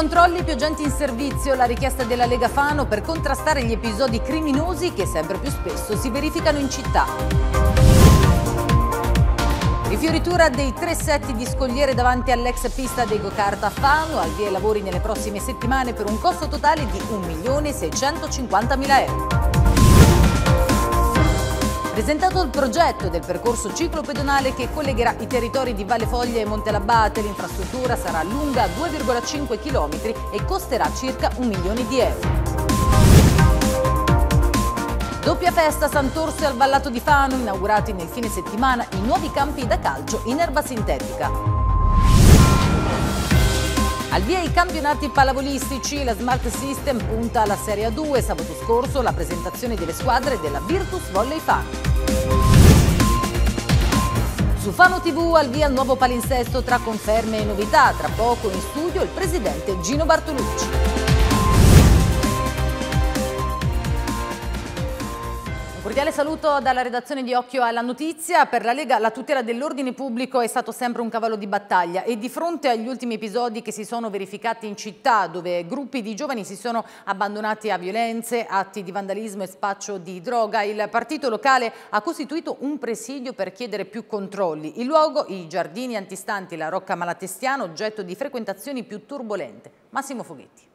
controlli più agenti in servizio, la richiesta della Lega Fano per contrastare gli episodi criminosi che sempre più spesso si verificano in città. Rifioritura dei tre set di scogliere davanti all'ex pista dei go-kart a Fano, al via i lavori nelle prossime settimane per un costo totale di 1.650.000 euro presentato il progetto del percorso ciclopedonale che collegherà i territori di Valle Foglia e Montelabbate. L'infrastruttura sarà lunga 2,5 km e costerà circa un milione di euro. Doppia festa Sant'Orso e al Vallato di Fano, inaugurati nel fine settimana i nuovi campi da calcio in erba sintetica. Al via i campionati pallavolistici, la Smart System punta alla Serie A2. Sabato scorso la presentazione delle squadre della Virtus Volley Fano. Zufano TV al via il nuovo palinsesto tra conferme e novità. Tra poco in studio il presidente Gino Bartolucci. Cordiale saluto dalla redazione di Occhio alla Notizia. Per la Lega la tutela dell'ordine pubblico è stato sempre un cavallo di battaglia e di fronte agli ultimi episodi che si sono verificati in città dove gruppi di giovani si sono abbandonati a violenze, atti di vandalismo e spaccio di droga, il partito locale ha costituito un presidio per chiedere più controlli. Il luogo, i giardini antistanti la Rocca Malatestiana, oggetto di frequentazioni più turbolente. Massimo Foghetti.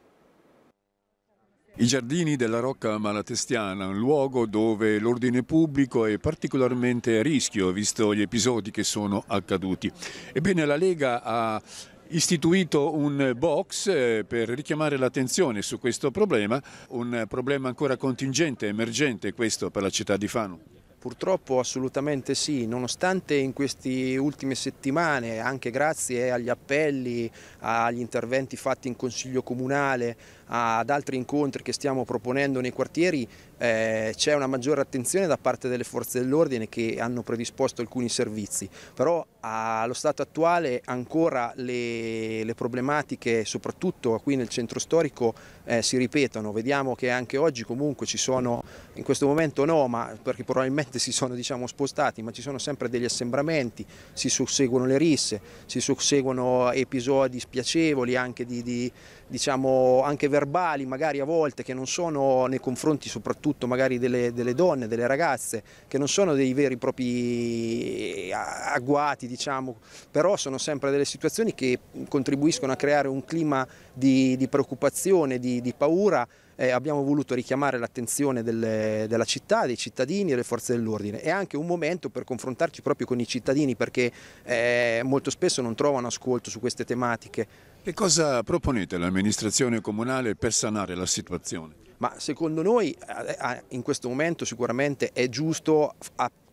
I giardini della Rocca Malatestiana, un luogo dove l'ordine pubblico è particolarmente a rischio, visto gli episodi che sono accaduti. Ebbene, la Lega ha istituito un box eh, per richiamare l'attenzione su questo problema, un problema ancora contingente, emergente questo per la città di Fano. Purtroppo assolutamente sì, nonostante in queste ultime settimane, anche grazie agli appelli, agli interventi fatti in Consiglio Comunale, ad altri incontri che stiamo proponendo nei quartieri eh, c'è una maggiore attenzione da parte delle forze dell'ordine che hanno predisposto alcuni servizi, però allo stato attuale ancora le, le problematiche soprattutto qui nel centro storico eh, si ripetono, vediamo che anche oggi comunque ci sono, in questo momento no, ma perché probabilmente si sono diciamo, spostati, ma ci sono sempre degli assembramenti, si susseguono le risse, si susseguono episodi spiacevoli anche di, di diciamo, anche verbali magari a volte che non sono nei confronti soprattutto magari delle, delle donne, delle ragazze, che non sono dei veri e propri eh, agguati, diciamo, però sono sempre delle situazioni che contribuiscono a creare un clima di, di preoccupazione, di, di paura, eh, abbiamo voluto richiamare l'attenzione della città, dei cittadini e delle forze dell'ordine. È anche un momento per confrontarci proprio con i cittadini perché eh, molto spesso non trovano ascolto su queste tematiche. Che cosa proponete all'amministrazione comunale per sanare la situazione? Ma secondo noi eh, eh, in questo momento sicuramente è giusto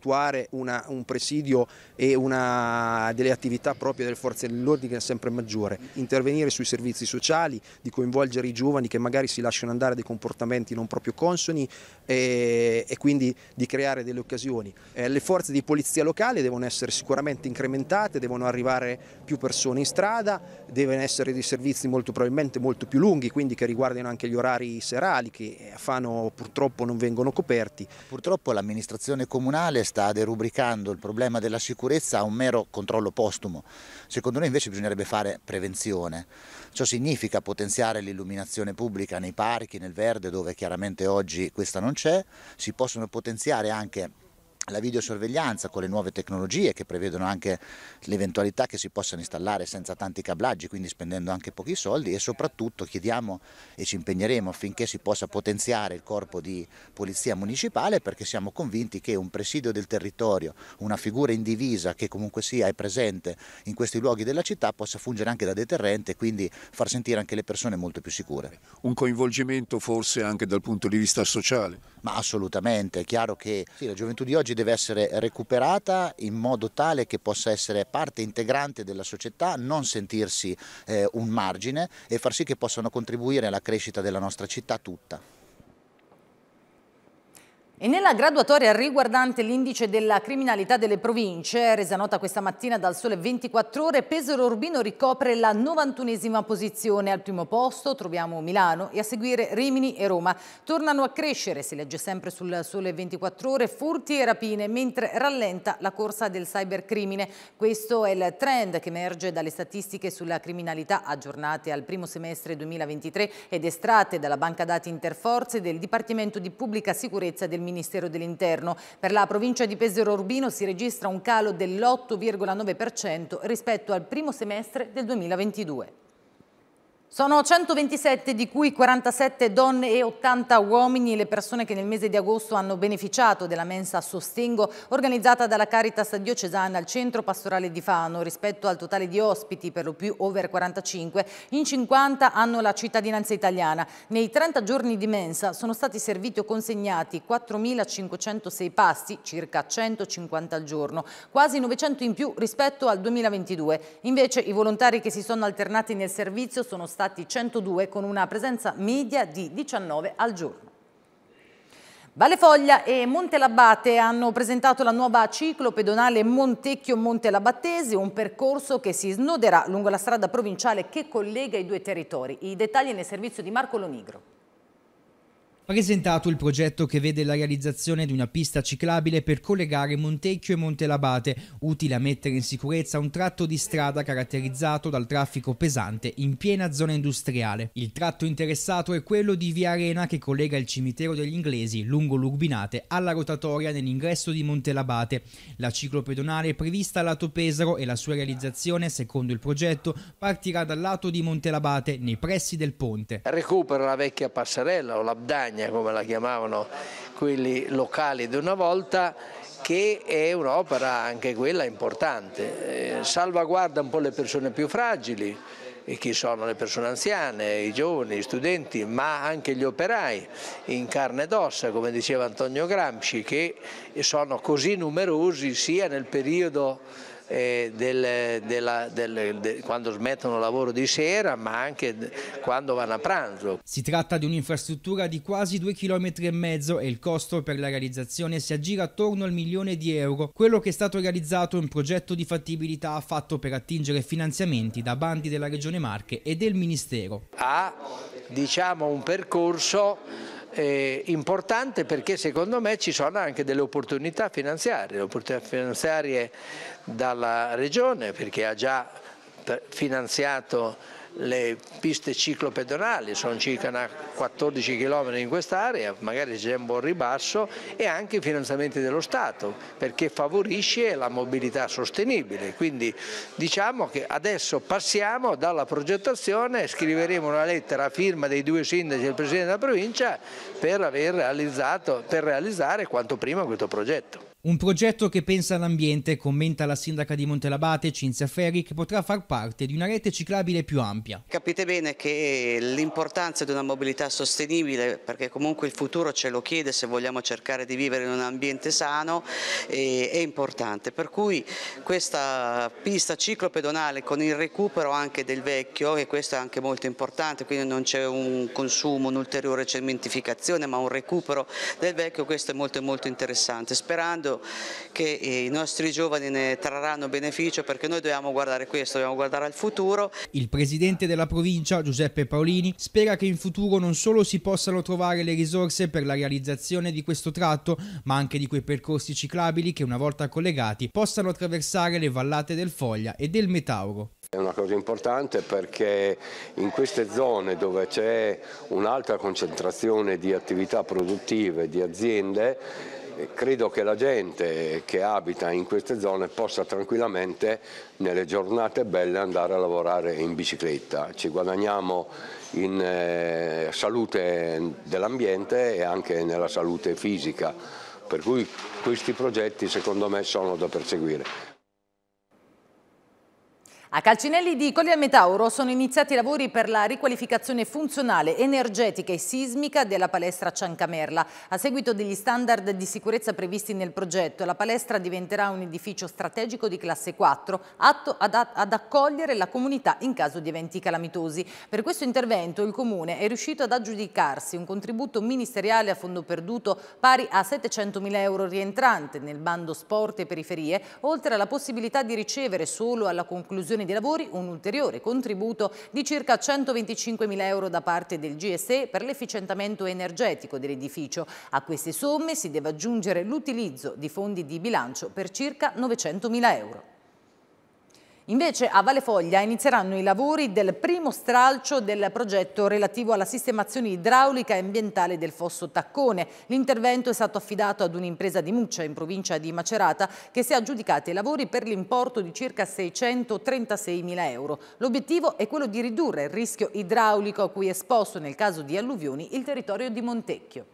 attuare una, un presidio e una delle attività proprie delle forze dell'ordine sempre maggiore, intervenire sui servizi sociali, di coinvolgere i giovani che magari si lasciano andare a dei comportamenti non proprio consoni e, e quindi di creare delle occasioni. Eh, le forze di polizia locale devono essere sicuramente incrementate, devono arrivare più persone in strada, devono essere dei servizi molto probabilmente molto più lunghi, quindi che riguardano anche gli orari serali che eh, a purtroppo non vengono coperti. Purtroppo l'amministrazione comunale sta sta derubricando il problema della sicurezza a un mero controllo postumo. Secondo noi invece bisognerebbe fare prevenzione. Ciò significa potenziare l'illuminazione pubblica nei parchi, nel verde, dove chiaramente oggi questa non c'è. Si possono potenziare anche la videosorveglianza con le nuove tecnologie che prevedono anche l'eventualità che si possano installare senza tanti cablaggi, quindi spendendo anche pochi soldi e soprattutto chiediamo e ci impegneremo affinché si possa potenziare il corpo di polizia municipale perché siamo convinti che un presidio del territorio, una figura indivisa che comunque sia è presente in questi luoghi della città possa fungere anche da deterrente e quindi far sentire anche le persone molto più sicure. Un coinvolgimento forse anche dal punto di vista sociale? Ma assolutamente, è chiaro che sì, la gioventù di oggi deve essere recuperata in modo tale che possa essere parte integrante della società, non sentirsi eh, un margine e far sì che possano contribuire alla crescita della nostra città tutta. E nella graduatoria riguardante l'indice della criminalità delle province, resa nota questa mattina dal sole 24 ore, Pesaro Urbino ricopre la 91esima posizione. Al primo posto troviamo Milano e a seguire Rimini e Roma. Tornano a crescere, si legge sempre sul sole 24 ore, furti e rapine, mentre rallenta la corsa del cybercrimine. Questo è il trend che emerge dalle statistiche sulla criminalità aggiornate al primo semestre 2023 ed estratte dalla banca dati interforze del Dipartimento di Pubblica Sicurezza del Ministero Ministero dell'Interno. Per la provincia di Pesero Urbino si registra un calo dell'8,9% rispetto al primo semestre del 2022. Sono 127 di cui 47 donne e 80 uomini le persone che nel mese di agosto hanno beneficiato della mensa sostengo organizzata dalla Caritas diocesana al centro pastorale di Fano rispetto al totale di ospiti per lo più over 45 in 50 hanno la cittadinanza italiana. Nei 30 giorni di mensa sono stati serviti o consegnati 4.506 pasti, circa 150 al giorno, quasi 900 in più rispetto al 2022. Invece i volontari che si sono alternati nel servizio sono stati stati 102 con una presenza media di 19 al giorno. Valle Foglia e Montelabate hanno presentato la nuova ciclo pedonale Montecchio-Montelabattese, un percorso che si snoderà lungo la strada provinciale che collega i due territori. I dettagli nel servizio di Marco Lonigro. Presentato il progetto che vede la realizzazione di una pista ciclabile per collegare Montecchio e Montelabate, utile a mettere in sicurezza un tratto di strada caratterizzato dal traffico pesante in piena zona industriale. Il tratto interessato è quello di Via Arena che collega il cimitero degli inglesi lungo l'Urbinate alla rotatoria nell'ingresso di Montelabate. La ciclopedonale è prevista a lato Pesaro e la sua realizzazione, secondo il progetto, partirà dal lato di Montelabate nei pressi del ponte. Recupera la vecchia passerella o l'abdagno montagna, come la chiamavano quelli locali di una volta, che è un'opera anche quella importante, eh, salvaguarda un po' le persone più fragili, che sono le persone anziane, i giovani, gli studenti, ma anche gli operai in carne ed ossa, come diceva Antonio Gramsci, che sono così numerosi sia nel periodo eh, del, della, del, de, quando smettono il lavoro di sera ma anche quando vanno a pranzo. Si tratta di un'infrastruttura di quasi 2,5 km e mezzo e il costo per la realizzazione si aggira attorno al milione di euro, quello che è stato realizzato è un progetto di fattibilità fatto per attingere finanziamenti da bandi della Regione Marche e del Ministero. Ha diciamo, un percorso eh, importante perché secondo me ci sono anche delle opportunità finanziarie, opportunità finanziarie dalla Regione perché ha già finanziato le piste ciclopedonali, sono circa 14 km in quest'area, magari c'è un buon ribasso e anche i finanziamenti dello Stato perché favorisce la mobilità sostenibile. Quindi diciamo che adesso passiamo dalla progettazione, scriveremo una lettera a firma dei due sindaci e del Presidente della provincia per, realizzato, per realizzare quanto prima questo progetto. Un progetto che pensa all'ambiente, commenta la sindaca di Montelabate, Cinzia Ferri, che potrà far parte di una rete ciclabile più ampia. Capite bene che l'importanza di una mobilità sostenibile, perché comunque il futuro ce lo chiede se vogliamo cercare di vivere in un ambiente sano, eh, è importante. Per cui questa pista ciclopedonale con il recupero anche del vecchio, e questo è anche molto importante, quindi non c'è un consumo, un'ulteriore cementificazione, ma un recupero del vecchio, questo è molto, molto interessante. Sperando che i nostri giovani ne trarranno beneficio perché noi dobbiamo guardare questo, dobbiamo guardare al futuro. Il presidente della provincia, Giuseppe Paolini, spera che in futuro non solo si possano trovare le risorse per la realizzazione di questo tratto, ma anche di quei percorsi ciclabili che una volta collegati possano attraversare le vallate del Foglia e del Metauro. È una cosa importante perché in queste zone dove c'è un'alta concentrazione di attività produttive, di aziende, credo che la gente che abita in queste zone possa tranquillamente nelle giornate belle andare a lavorare in bicicletta. Ci guadagniamo in eh, salute dell'ambiente e anche nella salute fisica, per cui questi progetti secondo me sono da perseguire. A Calcinelli di Colli al Metauro sono iniziati i lavori per la riqualificazione funzionale, energetica e sismica della palestra Ciancamerla. A seguito degli standard di sicurezza previsti nel progetto, la palestra diventerà un edificio strategico di classe 4, atto ad, ad accogliere la comunità in caso di eventi calamitosi. Per questo intervento il Comune è riuscito ad aggiudicarsi un contributo ministeriale a fondo perduto pari a 700.000 euro rientrante nel bando sport e periferie, oltre alla possibilità di ricevere solo alla conclusione di lavori un ulteriore contributo di circa 125 mila euro da parte del GSE per l'efficientamento energetico dell'edificio. A queste somme si deve aggiungere l'utilizzo di fondi di bilancio per circa 900 mila euro. Invece a Valle Foglia inizieranno i lavori del primo stralcio del progetto relativo alla sistemazione idraulica e ambientale del fosso Taccone. L'intervento è stato affidato ad un'impresa di Muccia in provincia di Macerata che si è aggiudicata i lavori per l'importo di circa 636 mila euro. L'obiettivo è quello di ridurre il rischio idraulico a cui è esposto nel caso di alluvioni il territorio di Montecchio.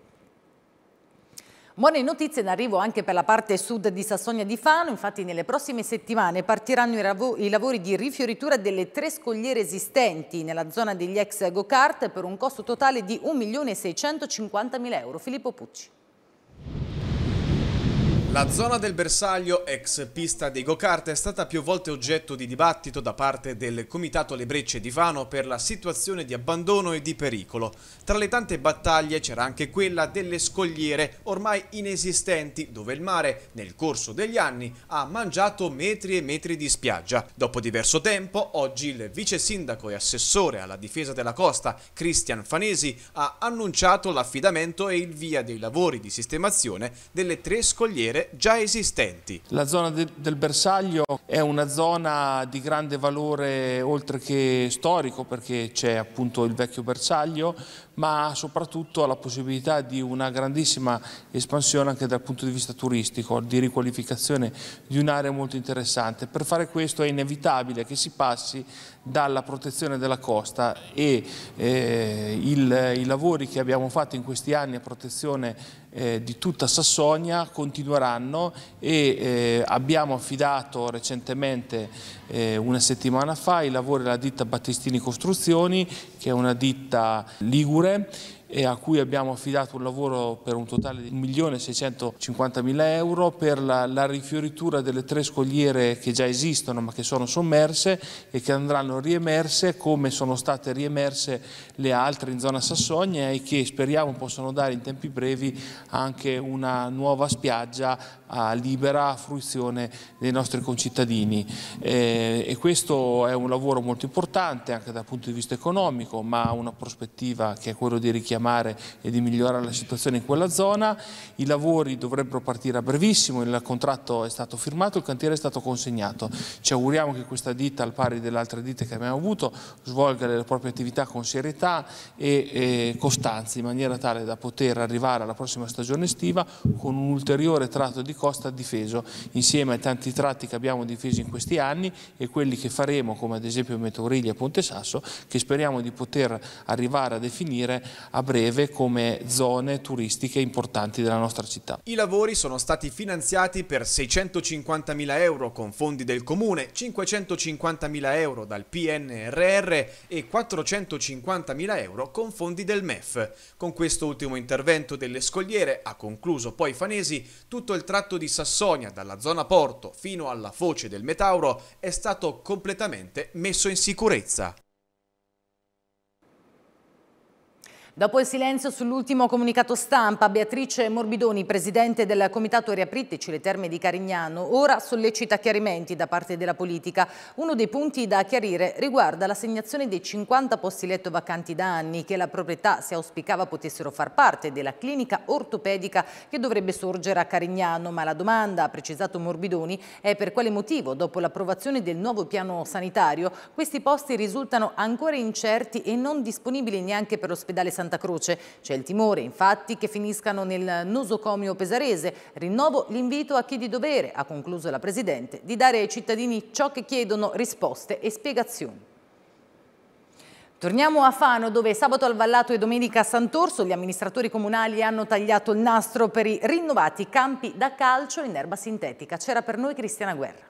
Buone notizie in arrivo anche per la parte sud di Sassonia di Fano, infatti nelle prossime settimane partiranno i, lavori di rifioritura delle tre scogliere esistenti nella zona degli ex go-kart per un costo totale di 1.650.000 euro. Filippo Pucci. La zona del bersaglio, ex pista dei go-kart, è stata più volte oggetto di dibattito da parte del Comitato Le Brecce di Fano per la situazione di abbandono e di pericolo. Tra le tante battaglie c'era anche quella delle scogliere, ormai inesistenti, dove il mare, nel corso degli anni, ha mangiato metri e metri di spiaggia. Dopo diverso tempo, oggi il vice sindaco e assessore alla difesa della costa, Cristian Fanesi, ha annunciato l'affidamento e il via dei lavori di sistemazione delle tre scogliere strutture eh, già esistenti. La zona de del bersaglio è una zona di grande valore oltre che storico perché c'è appunto il vecchio bersaglio ma soprattutto ha la possibilità di una grandissima espansione anche dal punto di vista turistico, di riqualificazione di un'area molto interessante. Per fare questo è inevitabile che si passi dalla protezione della costa e eh, il, i lavori che abbiamo fatto in questi anni a protezione eh, di tutta Sassonia continueranno e eh, abbiamo affidato recentemente eh, una settimana fa i lavori alla ditta Battistini Costruzioni che è una ditta ligure e a cui abbiamo affidato un lavoro per un totale di 1.650.000 euro per la, la, rifioritura delle tre scogliere che già esistono ma che sono sommerse e che andranno riemerse come sono state riemerse le altre in zona Sassonia e che speriamo possano dare in tempi brevi anche una nuova spiaggia a libera fruizione dei nostri concittadini eh, e questo è un lavoro molto importante anche dal punto di vista economico ma ha una prospettiva che è quella di richiamare ampliamare e di migliorare la situazione in quella zona. I lavori dovrebbero partire a brevissimo, il contratto è stato firmato, il cantiere è stato consegnato. Ci auguriamo che questa ditta, al pari delle altre ditte che abbiamo avuto, svolga le proprie attività con serietà e, e costanza, in maniera tale da poter arrivare alla prossima stagione estiva con un ulteriore tratto di costa difeso, insieme ai tanti tratti che abbiamo difeso in questi anni e quelli che faremo, come ad esempio Meteoriglia e Ponte Sasso, che speriamo di poter arrivare a definire a breve breve come zone turistiche importanti della nostra città. I lavori sono stati finanziati per 650.000 euro con fondi del comune, 550.000 euro dal PNRR e 450.000 euro con fondi del MEF. Con questo ultimo intervento delle scogliere ha concluso poi Fanesi tutto il tratto di Sassonia dalla zona porto fino alla foce del Metauro è stato completamente messo in sicurezza. Dopo il silenzio sull'ultimo comunicato stampa, Beatrice Morbidoni, presidente del comitato Riapriteci le Terme di Carignano, ora sollecita chiarimenti da parte della politica. Uno dei punti da chiarire riguarda l'assegnazione dei 50 posti letto vacanti da anni che la proprietà si auspicava potessero far parte della clinica ortopedica che dovrebbe sorgere a Carignano, ma la domanda, ha precisato Morbidoni, è per quale motivo dopo l'approvazione del nuovo piano sanitario questi posti risultano ancora incerti e non disponibili neanche per l'ospedale Sant'Antonio Santa Croce. C'è il timore, infatti, che finiscano nel nosocomio pesarese. Rinnovo l'invito a chi di dovere, ha concluso la Presidente, di dare ai cittadini ciò che chiedono, risposte e spiegazioni. Torniamo a Fano dove sabato al Vallato e domenica a Sant'Orso gli amministratori comunali hanno tagliato il nastro per i rinnovati campi da calcio in erba sintetica. C'era per noi Cristiana Guerra.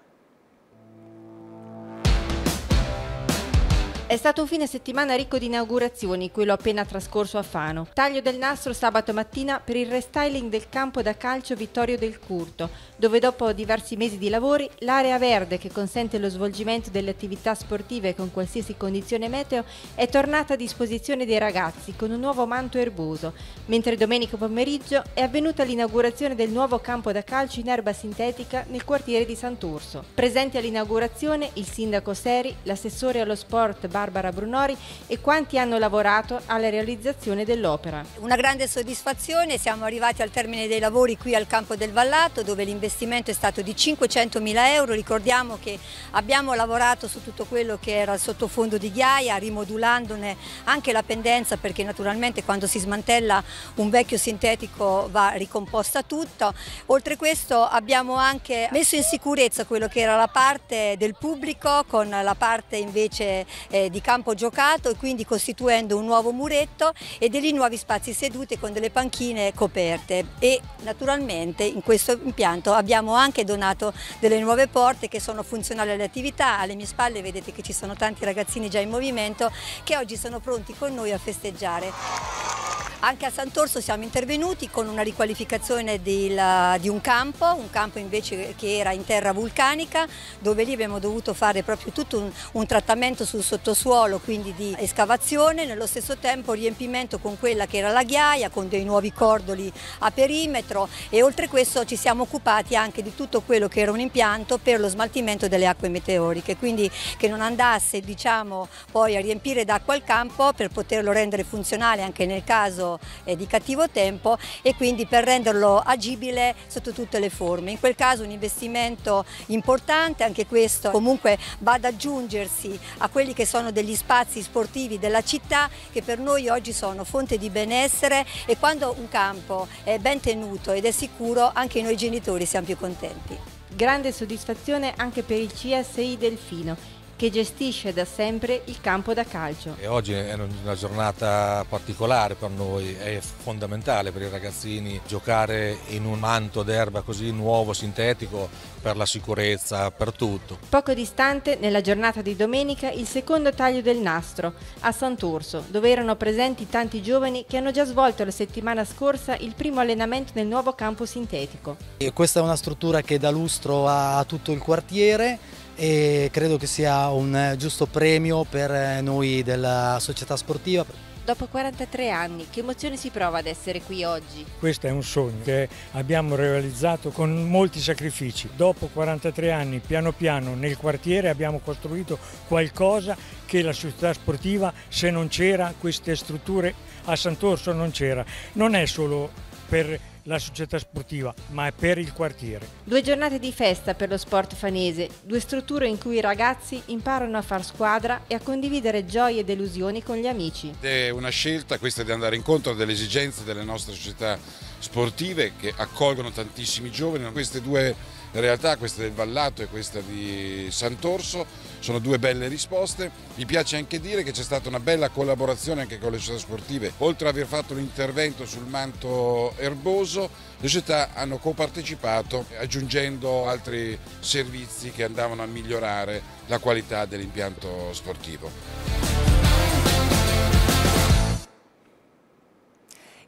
È stato un fine settimana ricco di inaugurazioni, quello appena trascorso a Fano. Taglio del nastro sabato mattina per il restyling del campo da calcio Vittorio del Curto, dove dopo diversi mesi di lavori l'area verde che consente lo svolgimento delle attività sportive con qualsiasi condizione meteo è tornata a disposizione dei ragazzi con un nuovo manto erboso, mentre domenica pomeriggio è avvenuta l'inaugurazione del nuovo campo da calcio in erba sintetica nel quartiere di Sant'Urso. Presenti all'inaugurazione il sindaco Seri, l'assessore allo sport Bar Barbara Brunori e quanti hanno lavorato alla realizzazione dell'opera. Una grande soddisfazione, siamo arrivati al termine dei lavori qui al campo del Vallato dove l'investimento è stato di 500.000 euro, ricordiamo che abbiamo lavorato su tutto quello che era il sottofondo di ghiaia, rimodulandone anche la pendenza perché naturalmente quando si smantella un vecchio sintetico va ricomposta tutto, oltre questo abbiamo anche messo in sicurezza quello che era la parte del pubblico con la parte invece eh, di campo giocato e quindi costituendo un nuovo muretto e dei nuovi spazi seduti con delle panchine coperte e naturalmente in questo impianto abbiamo anche donato delle nuove porte che sono funzionali alle attività, alle mie spalle vedete che ci sono tanti ragazzini già in movimento che oggi sono pronti con noi a festeggiare. Anche a Sant'Orso siamo intervenuti con una riqualificazione di, di un campo, un campo invece che era in terra vulcanica, dove lì abbiamo dovuto fare proprio tutto un, un trattamento sul sottosuolo, quindi di escavazione, nello stesso tempo riempimento con quella che era la ghiaia, con dei nuovi cordoli a perimetro e oltre questo ci siamo occupati anche di tutto quello che era un impianto per lo smaltimento delle acque meteoriche, quindi che non andasse diciamo, poi a riempire d'acqua il campo per poterlo rendere funzionale anche nel caso eh, di cattivo tempo e quindi per renderlo agibile sotto tutte le forme. In quel caso un investimento importante, anche questo comunque va ad aggiungersi a quelli che sono degli spazi sportivi della città che per noi oggi sono fonte di benessere e quando un campo è ben tenuto ed è sicuro anche noi genitori siamo più contenti. Grande soddisfazione anche per il CSI Delfino che gestisce da sempre il campo da calcio. E oggi è una giornata particolare per noi, è fondamentale per i ragazzini giocare in un manto d'erba così nuovo, sintetico, per la sicurezza, per tutto. Poco distante, nella giornata di domenica, il secondo taglio del nastro a Sant'Urso, dove erano presenti tanti giovani che hanno già svolto la settimana scorsa il primo allenamento nel nuovo campo sintetico. E questa è una struttura che dà lustro a tutto il quartiere e credo che sia un eh, giusto premio per eh, noi della società sportiva. Dopo 43 anni, che emozione si prova ad essere qui oggi? Questo è un sogno che abbiamo realizzato con molti sacrifici. Dopo 43 anni, piano piano, nel quartiere abbiamo costruito qualcosa che la società sportiva, se non c'era queste strutture a Sant'Orso non c'era. Non è solo per la società sportiva, ma è per il quartiere. Due giornate di festa per lo sport fanese, due strutture in cui i ragazzi imparano a far squadra e a condividere gioie e delusioni con gli amici. È una scelta questa di andare incontro alle esigenze delle nostre società sportive che accolgono tantissimi giovani. Queste due in realtà questa del Vallato e questa di Sant'Orso sono due belle risposte. Mi piace anche dire che c'è stata una bella collaborazione anche con le società sportive. Oltre ad aver fatto l'intervento sul manto erboso, le società hanno copartecipato aggiungendo altri servizi che andavano a migliorare la qualità dell'impianto sportivo.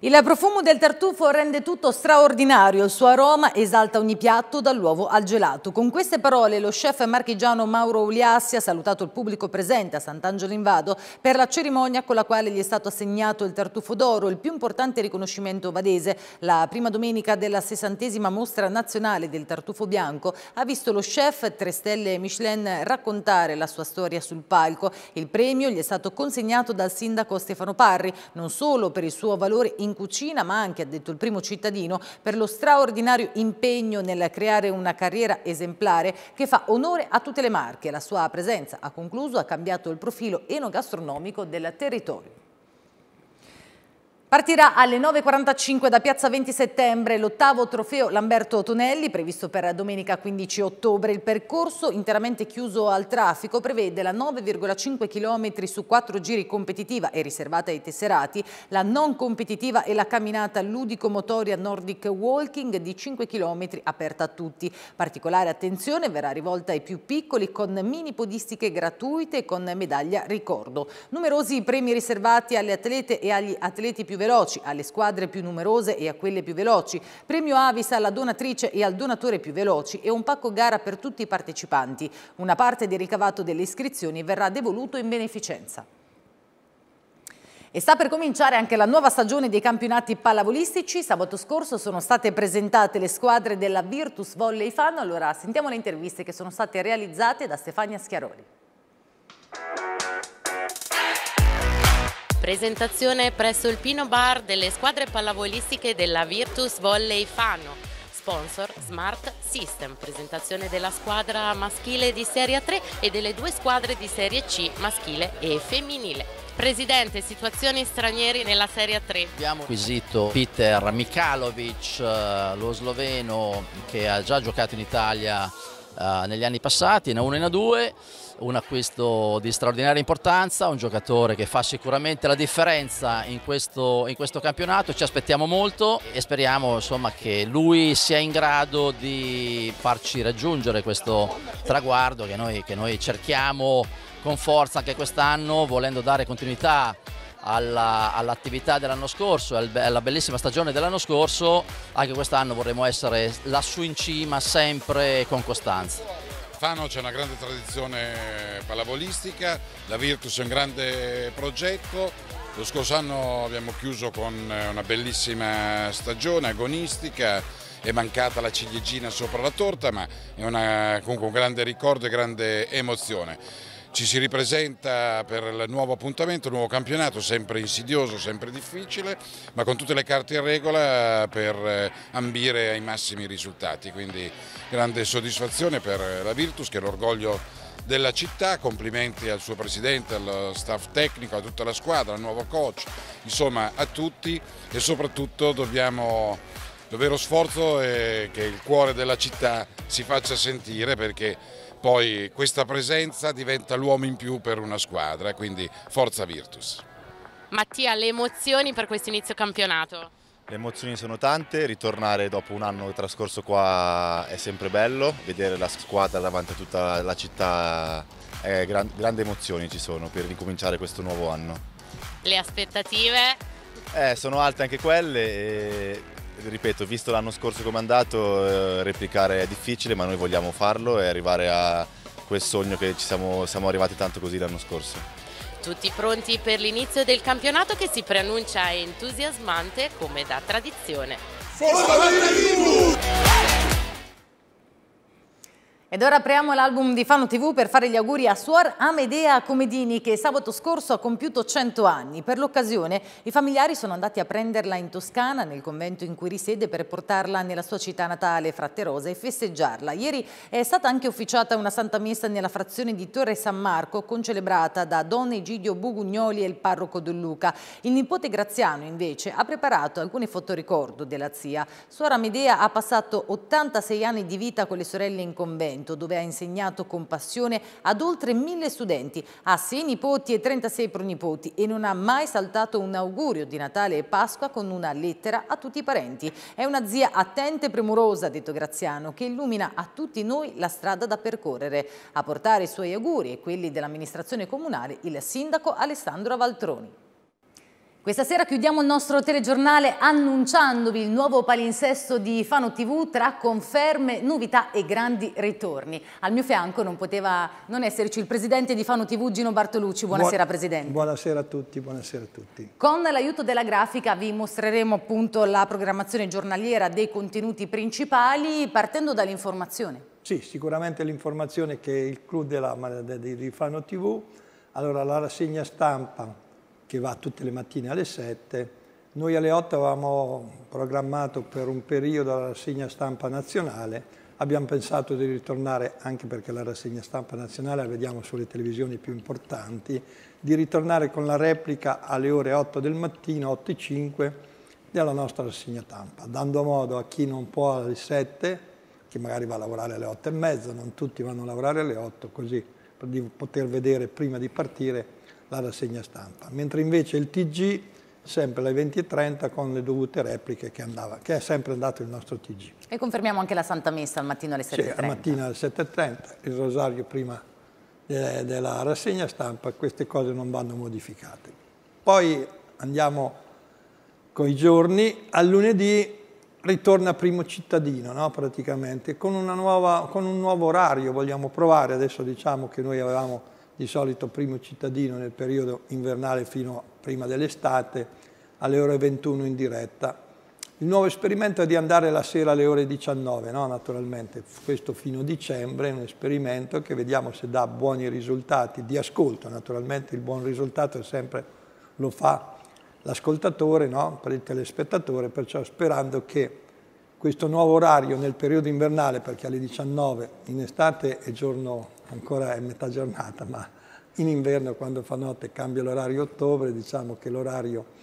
Il profumo del tartufo rende tutto straordinario, il suo aroma esalta ogni piatto dall'uovo al gelato. Con queste parole lo chef marchigiano Mauro Uliassi ha salutato il pubblico presente a Sant'Angelo in Vado per la cerimonia con la quale gli è stato assegnato il tartufo d'oro, il più importante riconoscimento vadese. La prima domenica della sessantesima mostra nazionale del tartufo bianco ha visto lo chef Tre Stelle Michelin raccontare la sua storia sul palco. Il premio gli è stato consegnato dal sindaco Stefano Parri, non solo per il suo valore in in cucina, ma anche, ha detto il primo cittadino, per lo straordinario impegno nel creare una carriera esemplare che fa onore a tutte le marche. La sua presenza, ha concluso, ha cambiato il profilo enogastronomico del territorio. Partirà alle 9.45 da Piazza 20 Settembre l'ottavo trofeo Lamberto Tonelli, previsto per domenica 15 ottobre. Il percorso, interamente chiuso al traffico, prevede la 9,5 km su 4 giri competitiva e riservata ai tesserati, la non competitiva e la camminata ludico-motoria Nordic Walking di 5 km aperta a tutti. Particolare attenzione verrà rivolta ai più piccoli con mini podistiche gratuite e con medaglia ricordo. Numerosi premi riservati alle atlete e agli atleti più veloci, alle squadre più numerose e a quelle più veloci, premio Avis alla donatrice e al donatore più veloci e un pacco gara per tutti i partecipanti. Una parte del ricavato delle iscrizioni verrà devoluto in beneficenza. E sta per cominciare anche la nuova stagione dei campionati pallavolistici. Sabato scorso sono state presentate le squadre della Virtus Volley Fan. Allora sentiamo le interviste che sono state realizzate da Stefania Schiaroli. Presentazione presso il Pino Bar delle squadre pallavolistiche della Virtus Volley Fano. Sponsor Smart System, presentazione della squadra maschile di Serie 3 e delle due squadre di Serie C maschile e femminile. Presidente, situazioni stranieri nella Serie 3. Abbiamo acquisito Peter Mikalovic, eh, lo sloveno che ha già giocato in Italia eh, negli anni passati, in A1 e in A2 un acquisto di straordinaria importanza, un giocatore che fa sicuramente la differenza in questo, in questo campionato, ci aspettiamo molto e speriamo insomma, che lui sia in grado di farci raggiungere questo traguardo che noi, che noi cerchiamo con forza anche quest'anno, volendo dare continuità all'attività all dell'anno scorso, alla bellissima stagione dell'anno scorso, anche quest'anno vorremmo essere lassù in cima sempre con costanza. Fano c'è una grande tradizione pallavolistica, la Virtus è un grande progetto, lo scorso anno abbiamo chiuso con eh, una bellissima stagione agonistica, è mancata la ciliegina sopra la torta ma è una, comunque un grande ricordo e grande emozione. Ci si ripresenta per il nuovo appuntamento, il nuovo campionato, sempre insidioso, sempre difficile, ma con tutte le carte in regola per eh, ambire ai massimi risultati. Quindi grande soddisfazione per la Virtus che è l'orgoglio della città, complimenti al suo presidente, allo staff tecnico, a tutta la squadra, al nuovo coach, insomma a tutti e soprattutto dobbiamo, lo vero sforzo è che il cuore della città si faccia sentire perché poi questa presenza diventa l'uomo in più per una squadra, quindi forza Virtus. Mattia, le emozioni per questo inizio campionato? Le emozioni sono tante, ritornare dopo un anno trascorso qua è sempre bello, vedere la squadra davanti a tutta la città, è gran, grandi emozioni ci sono per ricominciare questo nuovo anno. Le aspettative? Eh, sono alte anche quelle, ripeto, visto l'anno scorso come è andato, eh, replicare è difficile, ma noi vogliamo farlo e arrivare a quel sogno che ci siamo, siamo arrivati tanto così l'anno scorso. Tutti pronti per l'inizio del campionato che si preannuncia entusiasmante come da tradizione. Forza Venere ed ora apriamo l'album di Fano TV per fare gli auguri a Suor Amedea Comedini che sabato scorso ha compiuto 100 anni. Per l'occasione i familiari sono andati a prenderla in Toscana nel convento in cui risiede per portarla nella sua città natale Fratte Rosa e festeggiarla. Ieri è stata anche officiata una santa messa nella frazione di Torre San Marco concelebrata da Don Egidio Bugugnoli e il parroco Don Luca. Il nipote Graziano invece ha preparato alcune fotoricordo della zia. Suor Amedea ha passato 86 anni di vita con le sorelle in convento Benevento, dove ha insegnato con passione ad oltre mille studenti, ha sei nipoti e 36 pronipoti e non ha mai saltato un augurio di Natale e Pasqua con una lettera a tutti i parenti. È una zia attenta e premurosa, ha detto Graziano, che illumina a tutti noi la strada da percorrere. A portare i suoi auguri e quelli dell'amministrazione comunale il sindaco Alessandro Valtroni. Questa sera chiudiamo il nostro telegiornale annunciandovi il nuovo palinsesto di Fano TV tra conferme, novità e grandi ritorni. Al mio fianco non poteva non esserci il presidente di Fano TV Gino Bartolucci. Buonasera presidente. Buonasera a tutti, buonasera a tutti. Con l'aiuto della grafica vi mostreremo appunto la programmazione giornaliera dei contenuti principali partendo dall'informazione. Sì, sicuramente l'informazione che è il clou della, di Fano TV. Allora la rassegna stampa che va tutte le mattine alle 7. Noi alle 8 avevamo programmato per un periodo la rassegna stampa nazionale, abbiamo pensato di ritornare, anche perché la rassegna stampa nazionale la vediamo sulle televisioni più importanti, di ritornare con la replica alle ore 8 del mattino, 8 e 5, della nostra rassegna stampa, dando modo a chi non può alle 7, che magari va a lavorare alle 8 e mezza, non tutti vanno a lavorare alle 8, così per poter vedere prima di partire la rassegna stampa, mentre invece il TG sempre alle 20.30 con le dovute repliche che, andava, che è sempre andato il nostro TG. E confermiamo anche la Santa Messa al mattino alle 7.30. Sì, al mattino alle 7.30, il rosario prima della rassegna stampa, queste cose non vanno modificate. Poi andiamo con i giorni, al lunedì ritorna Primo Cittadino, no? praticamente, con, nuova, con un nuovo orario vogliamo provare, adesso diciamo che noi avevamo di solito primo cittadino nel periodo invernale fino prima dell'estate, alle ore 21 in diretta. Il nuovo esperimento è di andare la sera alle ore 19, no? naturalmente, questo fino a dicembre è un esperimento che vediamo se dà buoni risultati di ascolto, naturalmente il buon risultato è sempre lo fa l'ascoltatore, no? per il telespettatore, perciò sperando che questo nuovo orario nel periodo invernale, perché alle 19 in estate è giorno ancora è metà giornata, ma in inverno quando fa notte cambia l'orario ottobre, diciamo che l'orario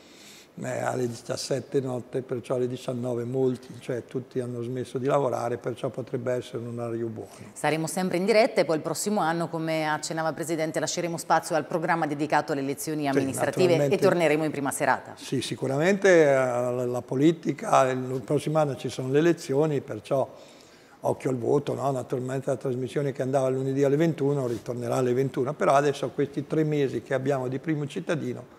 è eh, alle 17 notte, perciò alle 19 molti, cioè tutti hanno smesso di lavorare, perciò potrebbe essere un orario buono. Saremo sempre in diretta e poi il prossimo anno, come accennava il Presidente, lasceremo spazio al programma dedicato alle elezioni amministrative sì, e torneremo in prima serata. Sì, sicuramente eh, la politica, il prossimo anno ci sono le elezioni, perciò occhio al voto, no? naturalmente la trasmissione che andava lunedì alle 21 ritornerà alle 21, però adesso questi tre mesi che abbiamo di primo cittadino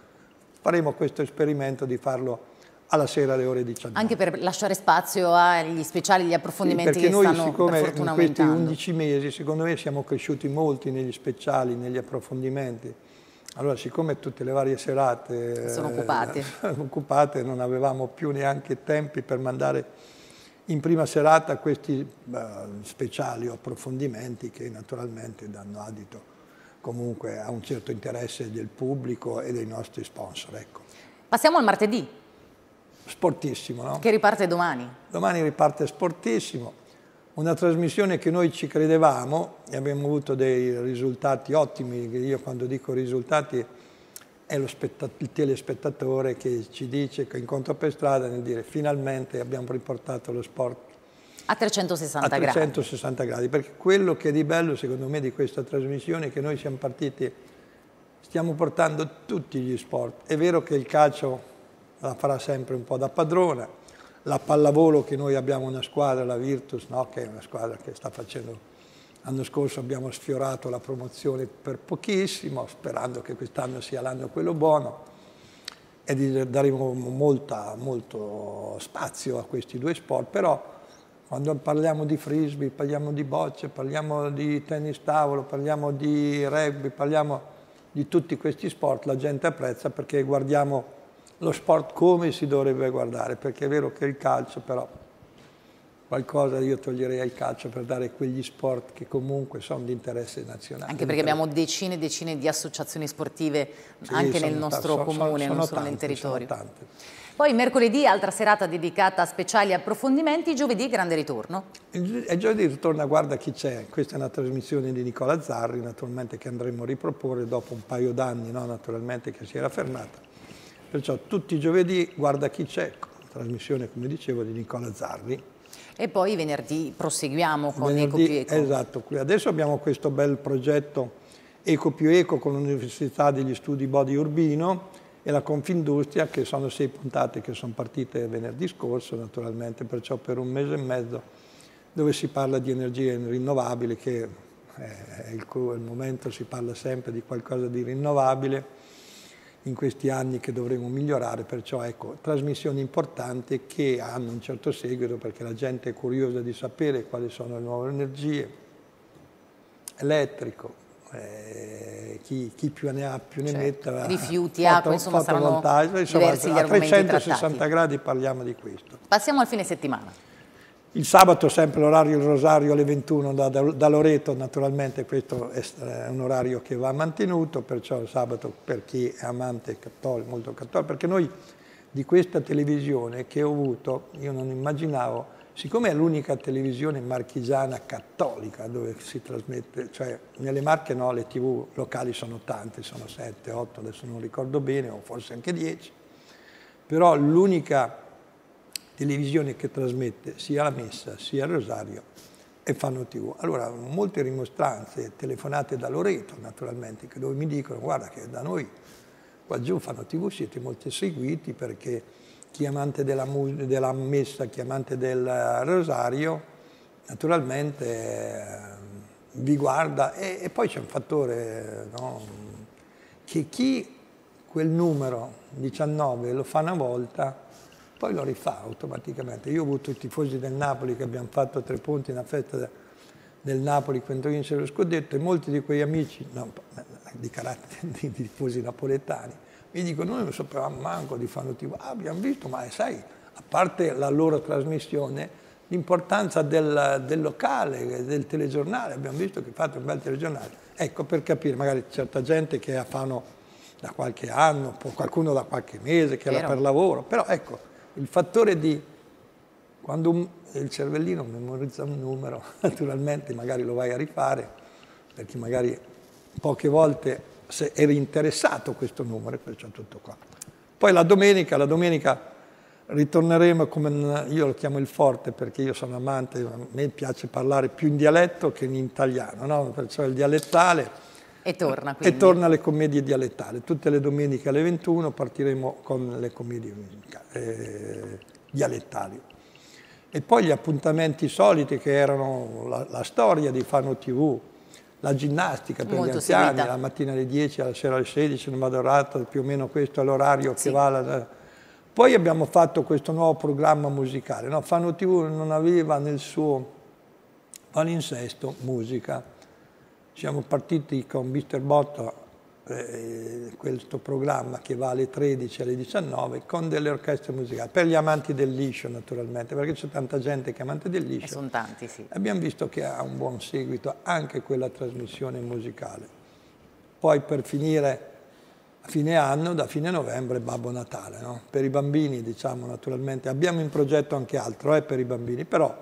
faremo questo esperimento di farlo alla sera alle ore 19. Anche per lasciare spazio agli speciali, agli approfondimenti sì, perché noi, siccome per in questi 11 mesi, secondo me siamo cresciuti molti negli speciali, negli approfondimenti. Allora, siccome tutte le varie serate sono occupate, eh, occupate non avevamo più neanche tempi per mandare in prima serata questi eh, speciali approfondimenti che naturalmente danno adito comunque a un certo interesse del pubblico e dei nostri sponsor. Ecco. Passiamo al martedì. Sportissimo, no? Che riparte domani. Domani riparte sportissimo. Una trasmissione che noi ci credevamo e abbiamo avuto dei risultati ottimi, io quando dico risultati è il telespettatore che ci dice, che incontra per strada nel dire finalmente abbiamo riportato lo sport a 360, a 360 gradi. gradi. Perché quello che è di bello secondo me di questa trasmissione è che noi siamo partiti, stiamo portando tutti gli sport. È vero che il calcio la farà sempre un po' da padrona, la pallavolo che noi abbiamo una squadra, la Virtus, no, che è una squadra che sta facendo L'anno scorso abbiamo sfiorato la promozione per pochissimo, sperando che quest'anno sia l'anno quello buono e daremo molta, molto spazio a questi due sport, però quando parliamo di frisbee, parliamo di bocce, parliamo di tennis tavolo, parliamo di rugby, parliamo di tutti questi sport, la gente apprezza perché guardiamo lo sport come si dovrebbe guardare, perché è vero che il calcio però qualcosa io toglierei al calcio per dare quegli sport che comunque sono di interesse nazionale. Anche perché abbiamo decine e decine di associazioni sportive sì, anche nel nostro sono, comune, sono, non solo nel territorio. Poi mercoledì altra serata dedicata a speciali approfondimenti, giovedì grande ritorno. E giovedì ritorna Guarda chi c'è, questa è una trasmissione di Nicola Zarri naturalmente che andremo a riproporre dopo un paio d'anni no? naturalmente che si era fermata. Perciò tutti i giovedì Guarda chi c'è, trasmissione come dicevo di Nicola Zarri e poi venerdì proseguiamo con venerdì, Eco più Eco. Esatto, adesso abbiamo questo bel progetto Eco più Eco con l'Università degli Studi Bodi Urbino e la Confindustria che sono sei puntate che sono partite venerdì scorso naturalmente, perciò per un mese e mezzo dove si parla di energie rinnovabili che è il, momento si parla sempre di qualcosa di rinnovabile in questi anni che dovremo migliorare, perciò ecco, trasmissioni importanti che hanno un certo seguito perché la gente è curiosa di sapere quali sono le nuove energie, elettrico, eh, chi, chi, più ne ha più ne certo. metta, rifiuti, fatto, acqua, insomma, fatto insomma, a 360 trattati. gradi parliamo di questo. Passiamo al fine settimana. Il sabato sempre l'orario del rosario alle 21 da, da, da, Loreto, naturalmente questo è un orario che va mantenuto, perciò il sabato per chi è amante cattolico, molto cattolico, perché noi di questa televisione che ho avuto, io non immaginavo, siccome è l'unica televisione marchigiana cattolica dove si trasmette, cioè nelle Marche no, le tv locali sono tante, sono 7, 8, adesso non ricordo bene, o forse anche 10, però l'unica televisione che trasmette sia la messa sia il rosario e fanno tv. Allora molte rimostranze telefonate da Loreto naturalmente dove mi dicono guarda che da noi qua giù fanno tv siete molto seguiti perché chi è amante della, della messa, chi è amante del rosario naturalmente eh, vi guarda e, e poi c'è un fattore no, che chi quel numero 19 lo fa una volta poi lo rifà automaticamente. Io ho avuto i tifosi del Napoli che abbiamo fatto a tre punti una festa del Napoli quando vinse lo scudetto e molti di quei amici, no, di carattere di tifosi napoletani, mi dicono noi non sapevamo manco di fanno tipo, ah, abbiamo visto, ma eh, sai, a parte la loro trasmissione, l'importanza del, del, locale, del telegiornale, abbiamo visto che fate un bel telegiornale. Ecco, per capire, magari certa gente che è a Fano da qualche anno, qualcuno da qualche mese, che era per lavoro, però ecco, il fattore di quando un, il cervellino memorizza un numero, naturalmente magari lo vai a rifare, perché magari poche volte eri interessato a questo numero, e perciò tutto qua. Poi la domenica, la domenica ritorneremo come io lo chiamo il forte perché io sono amante, a me piace parlare più in dialetto che in italiano, no? perciò il dialettale e torna quindi. E torna alle commedie dialettali. Tutte le domeniche alle 21 partiremo con le commedie eh, dialettali. E poi gli appuntamenti soliti che erano la, la storia di Fano TV, la ginnastica per Molto gli anziani, seguita. la mattina alle 10, la sera alle 16, non vado orata, più o meno questo è l'orario sì. che va. La... Poi abbiamo fatto questo nuovo programma musicale. No, Fano TV non aveva nel suo palinsesto musica siamo partiti con Mr. Botta, eh, questo programma che va alle 13 alle 19, con delle orchestre musicali, per gli amanti del liscio naturalmente, perché c'è tanta gente che è amante del liscio. E sono tanti, sì. Abbiamo visto che ha un buon seguito anche quella trasmissione musicale. Poi per finire a fine anno, da fine novembre, Babbo Natale, no? per i bambini diciamo naturalmente, abbiamo in progetto anche altro eh, per i bambini, però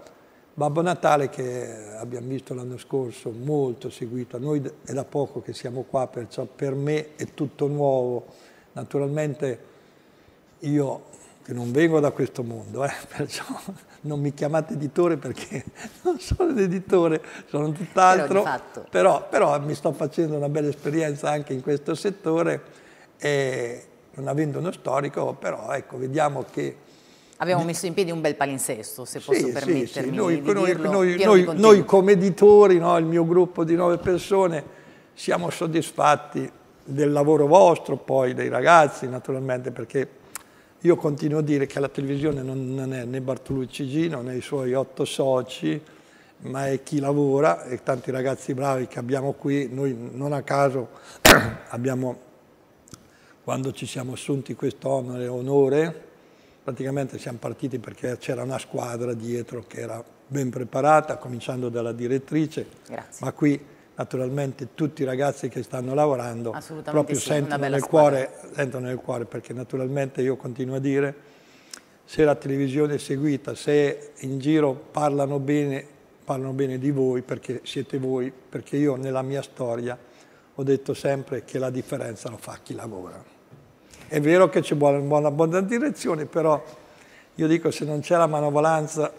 Babbo Natale che abbiamo visto l'anno scorso, molto seguito, a noi è da poco che siamo qua, perciò per me è tutto nuovo. Naturalmente io che non vengo da questo mondo, eh, perciò non mi chiamate editore perché non sono editore, sono tutt'altro, però, però, però, mi sto facendo una bella esperienza anche in questo settore e non avendo uno storico, però ecco, vediamo che Abbiamo messo in piedi un bel palinsesto, se posso sì, permettermi sì, noi, di noi, dirlo, noi, noi, noi, come editori, no, il mio gruppo di nove persone, siamo soddisfatti del lavoro vostro, poi dei ragazzi naturalmente, perché io continuo a dire che la televisione non, non è né Bartolucci Gino né i suoi otto soci, ma è chi lavora e tanti ragazzi bravi che abbiamo qui, noi non a caso abbiamo, quando ci siamo assunti questo onore, onore praticamente siamo partiti perché c'era una squadra dietro che era ben preparata, cominciando dalla direttrice, Grazie. ma qui naturalmente tutti i ragazzi che stanno lavorando proprio sì, sentono, nel cuore, sentono, nel cuore, perché naturalmente io continuo a dire se la televisione è seguita, se in giro parlano bene, parlano bene di voi perché siete voi, perché io nella mia storia ho detto sempre che la differenza lo fa chi lavora. È vero che ci vuole una buona direzione, però io dico se non c'è la manovalanza,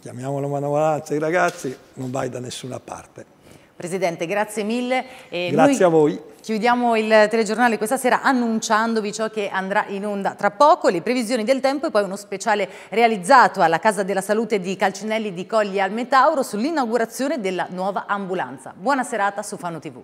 chiamiamolo manovalanza, i ragazzi non vai da nessuna parte. Presidente, grazie mille. E grazie a voi. Chiudiamo il telegiornale questa sera annunciandovi ciò che andrà in onda tra poco, le previsioni del tempo e poi uno speciale realizzato alla Casa della Salute di Calcinelli di Cogli al Metauro sull'inaugurazione della nuova ambulanza. Buona serata su Fano TV.